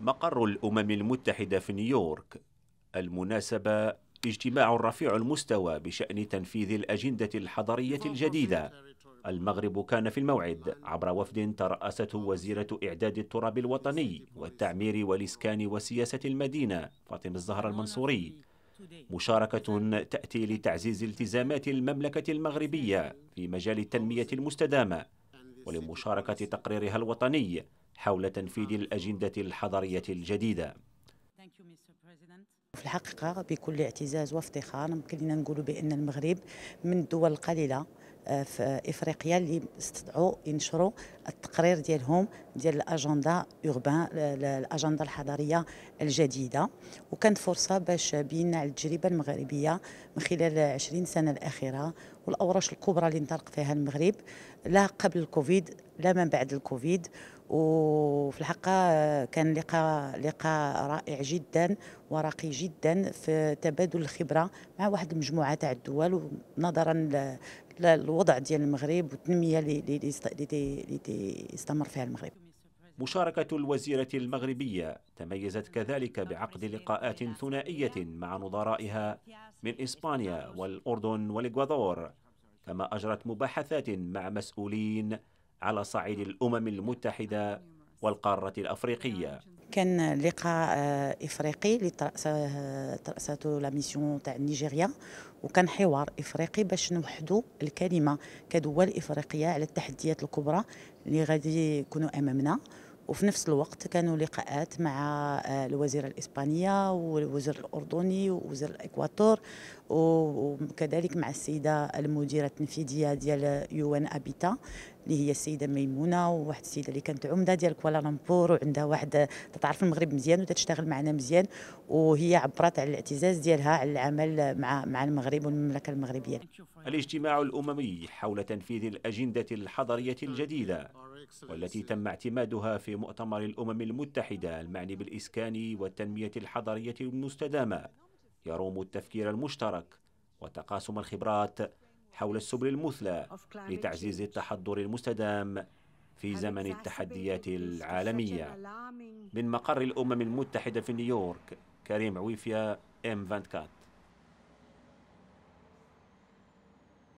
مقر الأمم المتحدة في نيويورك المناسبة اجتماع رفيع المستوى بشأن تنفيذ الأجندة الحضرية الجديدة المغرب كان في الموعد عبر وفد ترأسته وزيرة إعداد التراب الوطني والتعمير والإسكان وسياسة المدينة فاطمة الزهرة المنصوري مشاركة تأتي لتعزيز التزامات المملكة المغربية في مجال التنمية المستدامة ولمشاركة تقريرها الوطني حول تنفيذ الأجندة الحضرية الجديدة في الحقيقة بكل اعتزاز وافتخار يمكن لنا نقولوا بأن المغرب من الدول القليلة آه، في افريقيا اللي استطاعوا ينشروا التقرير ديالهم ديال الاجندا اوربان الاجنده الحضاريه الجديده وكانت فرصه باش بينا على التجربه المغربيه من خلال 20 سنه الاخيره والاوراش الكبرى اللي انطلق فيها المغرب لا قبل الكوفيد لا من بعد الكوفيد وفي الحقيقة كان لقاء لقاء رائع جدا ورقي جدا في تبادل الخبرة مع واحد المجموعة تاع الدول نظرا للوضع ديال المغرب والتنمية اللي استمر فيها المغرب مشاركة الوزيرة المغربية تميزت كذلك بعقد لقاءات ثنائية مع نظرائها من إسبانيا والأردن والإكوادور كما أجرت مباحثات مع مسؤولين على صعيد الامم المتحده والقاره الافريقيه كان لقاء آه، افريقي اللي آه، تراسته لا ميسيون تاع نيجيريا وكان حوار افريقي باش نوحدوا الكلمه كدول افريقيه على التحديات الكبرى اللي غادي يكونوا امامنا وفي نفس الوقت كانوا لقاءات مع آه، الوزيرة الإسبانية والوزير الأردني ووزير الإكواتور وكذلك مع السيدة المديرة التنفيذية ديال يوان أبيتا اللي هي السيده ميمونه وواحد السيده اللي كانت عمده ديال كوالالمبور وعندها واحد تتعرف المغرب مزيان وتشتغل معنا مزيان وهي عبرت على الاعتزاز ديالها على العمل مع مع المغرب والمملكه المغربيه. الاجتماع الاممي حول تنفيذ الاجنده الحضريه الجديده والتي تم اعتمادها في لمؤتمر الأمم المتحدة المعني بالإسكان والتنمية الحضرية المستدامة يروم التفكير المشترك وتقاسم الخبرات حول السبل المثلى لتعزيز التحضر المستدام في زمن التحديات العالمية من مقر الأمم المتحدة في نيويورك كريم عويفيا M24